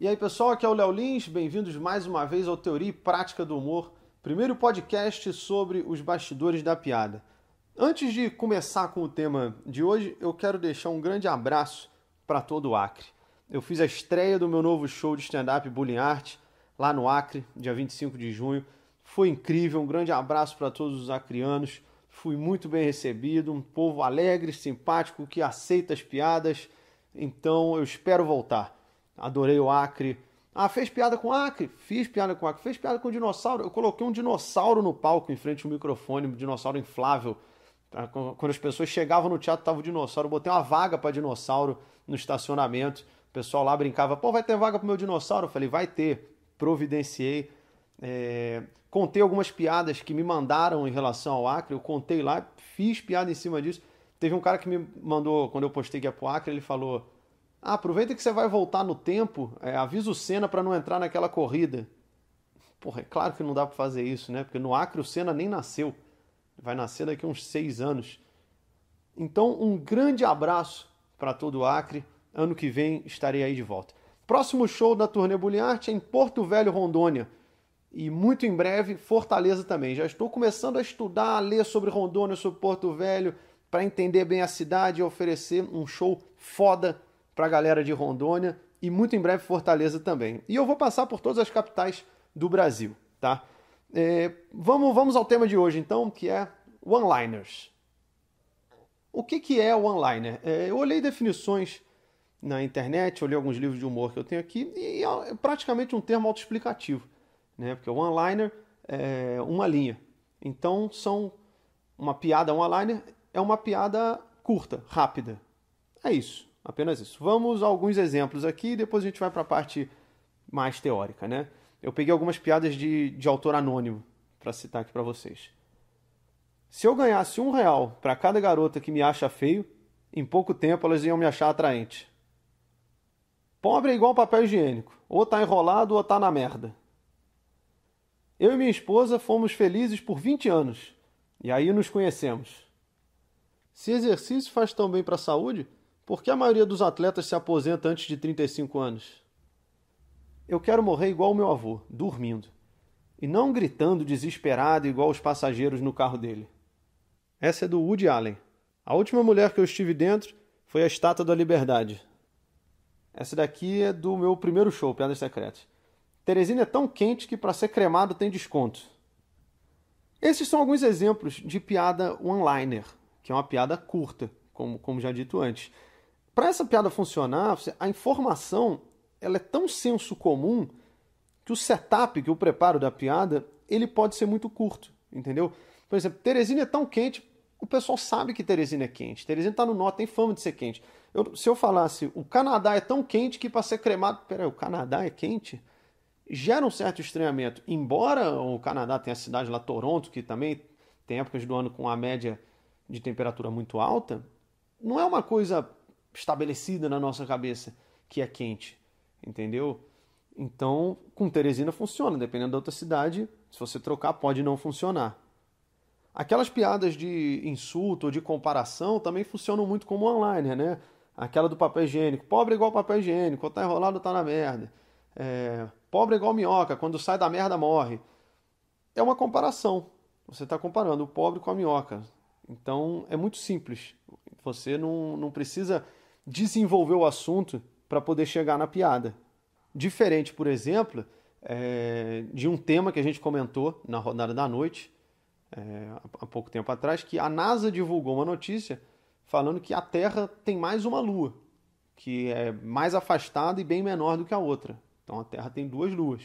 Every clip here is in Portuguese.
E aí, pessoal, aqui é o Léo Lins, bem-vindos mais uma vez ao Teoria e Prática do Humor, primeiro podcast sobre os bastidores da piada. Antes de começar com o tema de hoje, eu quero deixar um grande abraço para todo o Acre. Eu fiz a estreia do meu novo show de stand-up Bullying Art lá no Acre, dia 25 de junho. Foi incrível, um grande abraço para todos os acrianos. Fui muito bem recebido, um povo alegre, simpático, que aceita as piadas. Então eu espero voltar adorei o Acre. Ah, fez piada com Acre? Fiz piada com Acre. Fez piada com dinossauro? Eu coloquei um dinossauro no palco em frente ao microfone, um dinossauro inflável. Tá, quando as pessoas chegavam no teatro, tava o dinossauro. Eu botei uma vaga para dinossauro no estacionamento. O pessoal lá brincava: pô, vai ter vaga o meu dinossauro? Eu falei: vai ter. Providenciei. É... Contei algumas piadas que me mandaram em relação ao Acre. Eu contei lá, fiz piada em cima disso. Teve um cara que me mandou, quando eu postei que é pro Acre, ele falou ah, aproveita que você vai voltar no tempo, é, avisa o Senna para não entrar naquela corrida. Porra, é claro que não dá para fazer isso, né? Porque no Acre o Senna nem nasceu. Vai nascer daqui uns seis anos. Então, um grande abraço para todo o Acre. Ano que vem estarei aí de volta. Próximo show da turnê Bulliarte é em Porto Velho, Rondônia. E muito em breve, Fortaleza também. Já estou começando a estudar, a ler sobre Rondônia, sobre Porto Velho, para entender bem a cidade e oferecer um show foda para a galera de Rondônia e muito em breve Fortaleza também. E eu vou passar por todas as capitais do Brasil, tá? É, vamos, vamos ao tema de hoje então, que é one-liners. O que, que é one-liner? É, eu olhei definições na internet, olhei alguns livros de humor que eu tenho aqui e é, é praticamente um termo autoexplicativo, né? Porque one-liner é uma linha. Então são uma piada, um one-liner é uma piada curta, rápida. É isso. Apenas isso. Vamos a alguns exemplos aqui e depois a gente vai para a parte mais teórica, né? Eu peguei algumas piadas de, de autor anônimo para citar aqui para vocês. Se eu ganhasse um real para cada garota que me acha feio, em pouco tempo elas iam me achar atraente. Pobre é igual papel higiênico, ou tá enrolado ou tá na merda. Eu e minha esposa fomos felizes por 20 anos, e aí nos conhecemos. Se exercício faz tão bem para a saúde, por que a maioria dos atletas se aposenta antes de 35 anos? Eu quero morrer igual o meu avô, dormindo, e não gritando desesperado igual os passageiros no carro dele. Essa é do Woody Allen. A última mulher que eu estive dentro foi a Estátua da Liberdade. Essa daqui é do meu primeiro show, Piadas Secretas. Teresina é tão quente que para ser cremado tem desconto. Esses são alguns exemplos de piada one-liner, que é uma piada curta, como, como já dito antes para essa piada funcionar, a informação ela é tão senso comum que o setup, que o preparo da piada, ele pode ser muito curto, entendeu? Por exemplo, Teresina é tão quente, o pessoal sabe que Teresina é quente. Teresina está no norte, tem fama de ser quente. Eu, se eu falasse, o Canadá é tão quente que para ser cremado... Peraí, o Canadá é quente? Gera um certo estranhamento. Embora o Canadá tenha a cidade lá, Toronto, que também tem épocas do ano com a média de temperatura muito alta, não é uma coisa estabelecida na nossa cabeça que é quente, entendeu? Então, com Teresina funciona, dependendo da outra cidade, se você trocar, pode não funcionar. Aquelas piadas de insulto ou de comparação também funcionam muito como online, né? Aquela do papel higiênico, pobre é igual papel higiênico, tá enrolado, tá na merda. É, pobre é igual minhoca, quando sai da merda morre. É uma comparação. Você está comparando o pobre com a minhoca. Então é muito simples. Você não, não precisa desenvolver o assunto para poder chegar na piada. Diferente, por exemplo, é, de um tema que a gente comentou na rodada da noite, é, há pouco tempo atrás, que a NASA divulgou uma notícia falando que a Terra tem mais uma lua, que é mais afastada e bem menor do que a outra. Então a Terra tem duas luas.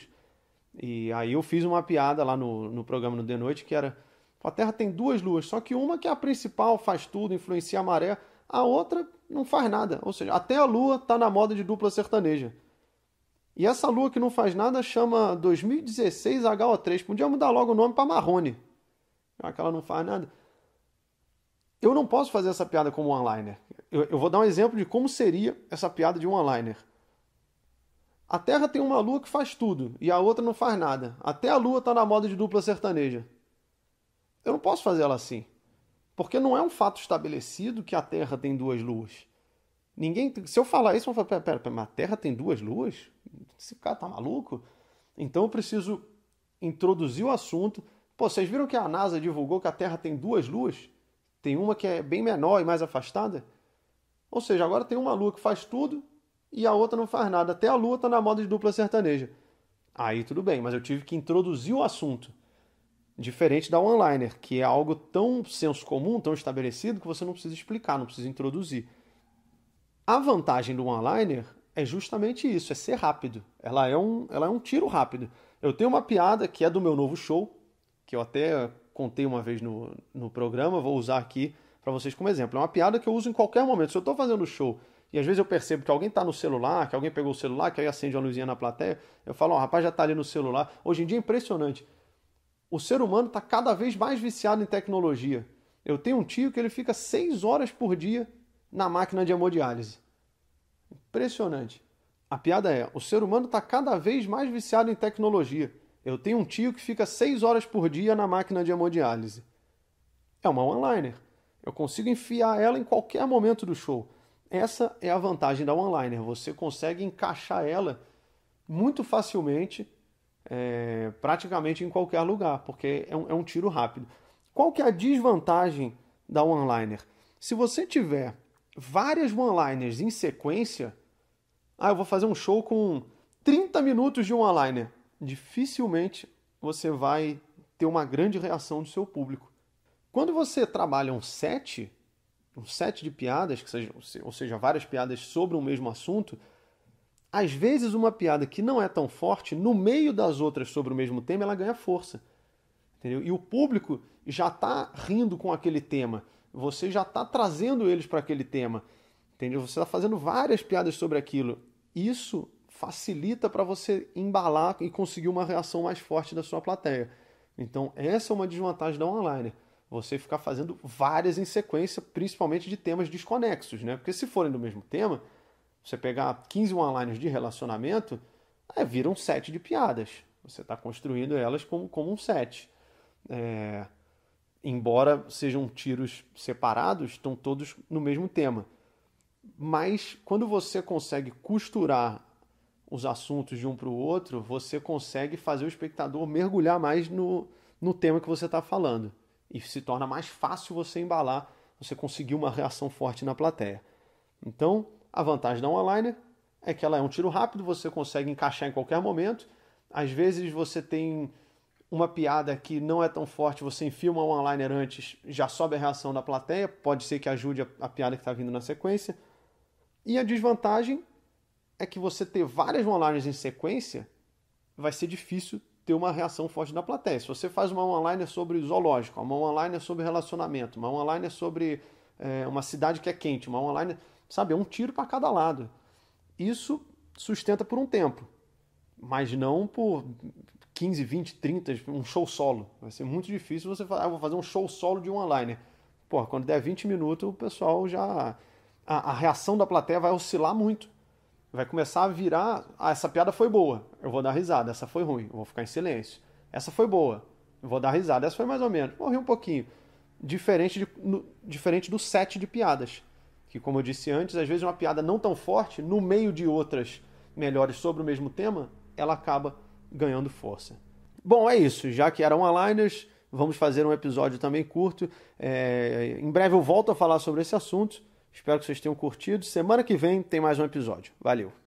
E aí eu fiz uma piada lá no, no programa no De Noite que era: a Terra tem duas luas, só que uma que é a principal, faz tudo, influencia a maré, a outra não faz nada. Ou seja, até a lua está na moda de dupla sertaneja. E essa lua que não faz nada chama 2016 HO3. Podia mudar logo o nome para Marrone. Já que ela não faz nada. Eu não posso fazer essa piada como one-liner. Eu, eu, vou dar um exemplo de como seria essa piada de one-liner. A Terra tem uma lua que faz tudo e a outra não faz nada. Até a lua está na moda de dupla sertaneja. Eu não posso fazer ela assim. Porque não é um fato estabelecido que a Terra tem duas luas. Ninguém, se eu falar isso, eu vou falar, pera, pera, mas a Terra tem duas luas? Esse cara tá maluco? Então eu preciso introduzir o assunto. Pô, vocês viram que a NASA divulgou que a Terra tem duas luas? Tem uma que é bem menor e mais afastada? Ou seja, agora tem uma lua que faz tudo e a outra não faz nada. Até a lua tá na moda de dupla sertaneja. Aí tudo bem, mas eu tive que introduzir o assunto. Diferente da one-liner, que é algo tão senso comum, tão estabelecido, que você não precisa explicar, não precisa introduzir. A vantagem do one-liner é justamente isso, é ser rápido. Ela é, um, ela é um tiro rápido. Eu tenho uma piada que é do meu novo show, que eu até contei uma vez no, no programa, vou usar aqui para vocês como exemplo. É uma piada que eu uso em qualquer momento. Se eu estou fazendo show e às vezes eu percebo que alguém está no celular, que alguém pegou o celular, que aí acende uma luzinha na plateia, eu falo, ó, oh, rapaz já está ali no celular. Hoje em dia é impressionante o ser humano está cada vez mais viciado em tecnologia. Eu tenho um tio que ele fica seis horas por dia na máquina de hemodiálise. Impressionante. A piada é: o ser humano está cada vez mais viciado em tecnologia. Eu tenho um tio que fica seis horas por dia na máquina de hemodiálise. É uma one-liner. Eu consigo enfiar ela em qualquer momento do show. Essa é a vantagem da one-liner. Você consegue encaixar ela muito facilmente é, praticamente em qualquer lugar, porque é um, é um tiro rápido. Qual que é a desvantagem da one-liner? Se você tiver várias one-liners em sequência, ah, eu vou fazer um show com 30 minutos de one-liner, dificilmente você vai ter uma grande reação do seu público. Quando você trabalha um set, um set de piadas, que seja, ou seja, várias piadas sobre um mesmo assunto, às vezes, uma piada que não é tão forte, no meio das outras sobre o mesmo tema, ela ganha força. Entendeu? E o público já está rindo com aquele tema. Você já está trazendo eles para aquele tema. Entendeu? Você está fazendo várias piadas sobre aquilo. Isso facilita para você embalar e conseguir uma reação mais forte da sua plateia. Então, essa é uma desvantagem da online. Você ficar fazendo várias em sequência, principalmente de temas desconexos, né? Porque se forem do mesmo tema, você pegar 15 one de relacionamento, é, um set de piadas. Você está construindo elas como, como um set. É, embora sejam tiros separados, estão todos no mesmo tema. Mas quando você consegue costurar os assuntos de um para o outro, você consegue fazer o espectador mergulhar mais no, no tema que você está falando. E se torna mais fácil você embalar, você conseguir uma reação forte na plateia. Então, a vantagem da online é que ela é um tiro rápido, você consegue encaixar em qualquer momento. Às vezes você tem uma piada que não é tão forte, você enfia uma online antes, já sobe a reação da plateia, pode ser que ajude a, a piada que está vindo na sequência. E a desvantagem é que você ter várias online em sequência vai ser difícil ter uma reação forte da plateia. Se você faz uma online sobre zoológico, uma online sobre relacionamento, uma online sobre é, uma cidade que é quente, uma online Sabe, é um tiro para cada lado. Isso sustenta por um tempo, mas não por 15, 20, 30, um show solo. Vai ser muito difícil você falar, ah, vou fazer um show solo de one-liner. Pô, quando der 20 minutos, o pessoal já. A, a, reação da plateia vai oscilar muito. Vai começar a virar. Ah, essa piada foi boa, eu vou dar risada. Essa foi ruim, eu vou ficar em silêncio. Essa foi boa, eu vou dar risada. Essa foi mais ou menos, morri um pouquinho. Diferente, de, no, diferente do set de piadas que, como eu disse antes, às vezes uma piada não tão forte, no meio de outras melhores sobre o mesmo tema, ela acaba ganhando força. Bom, é isso. Já que eram one-liners, vamos fazer um episódio também curto. É... Em breve eu volto a falar sobre esse assunto. Espero que vocês tenham curtido. Semana que vem tem mais um episódio. Valeu!